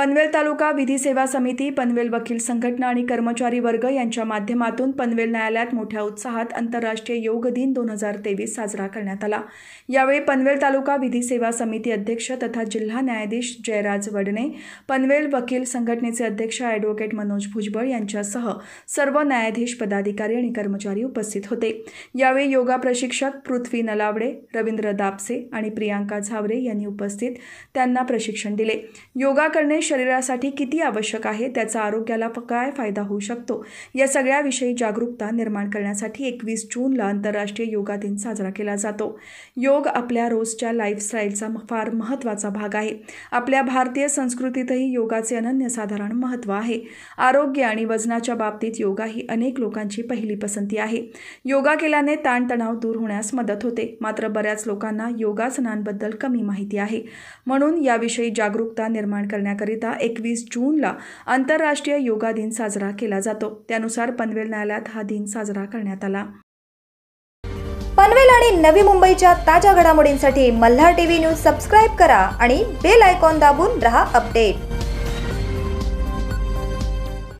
पनवेल तालुका विधी सेवा समिती पनवेल वकील संघटना आणि कर्मचारी वर्ग यांच्या माध्यमातून पनवेल न्यायालयात मोठ्या उत्साहात आंतरराष्ट्रीय योग दिन दोन हजार तेवीस साजरा करण्यात आला यावेळी पनवेल तालुका विधी सेवा समिती अध्यक्ष तथा जिल्हा न्यायाधीश जयराज वडणे पनवेल वकील संघटनेचे अध्यक्ष ॲडव्होकेट मनोज भुजबळ यांच्यासह सर्व न्यायाधीश पदाधिकारी आणि कर्मचारी उपस्थित होते यावेळी योगा प्रशिक्षक पृथ्वी नलावडे रवींद्र दापसे आणि प्रियांका झावरे यांनी उपस्थित त्यांना प्रशिक्षण दिले योगा करणे शरीरासाठी किती आवश्यक आहे त्याचा आरोग्याला काय फायदा होऊ शकतो या सगळ्याविषयी जागरूकता निर्माण करण्यासाठी एकवीस जूनला आंतरराष्ट्रीय योगा दिन साजरा केला जातो योग आपल्या रोजच्या लाईफस्टाईलचा फार महत्त्वाचा भाग आहे आपल्या भारतीय संस्कृतीतही योगाचे अनन्यसाधारण महत्त्व आहे आरोग्य आणि वजनाच्या बाबतीत योगा ही अनेक लोकांची पहिली पसंती आहे योगा केल्याने ताणतणाव दूर होण्यास मदत होते मात्र बऱ्याच लोकांना योगासनांबद्दल कमी माहिती आहे म्हणून याविषयी जागरूकता निर्माण करण्याकरिता एकवीस एकवीस जूनला आंतरराष्ट्रीय योगा दिन साजरा केला जातो त्यानुसार पनवेल न्यायालयात हा दिन साजरा करण्यात आला पनवेल आणि नवी मुंबईच्या ताज्या घडामोडींसाठी मल्हार टीव्ही न्यूज सबस्क्राईब करा आणि बेल आयकॉन दाबून रहा अपडेट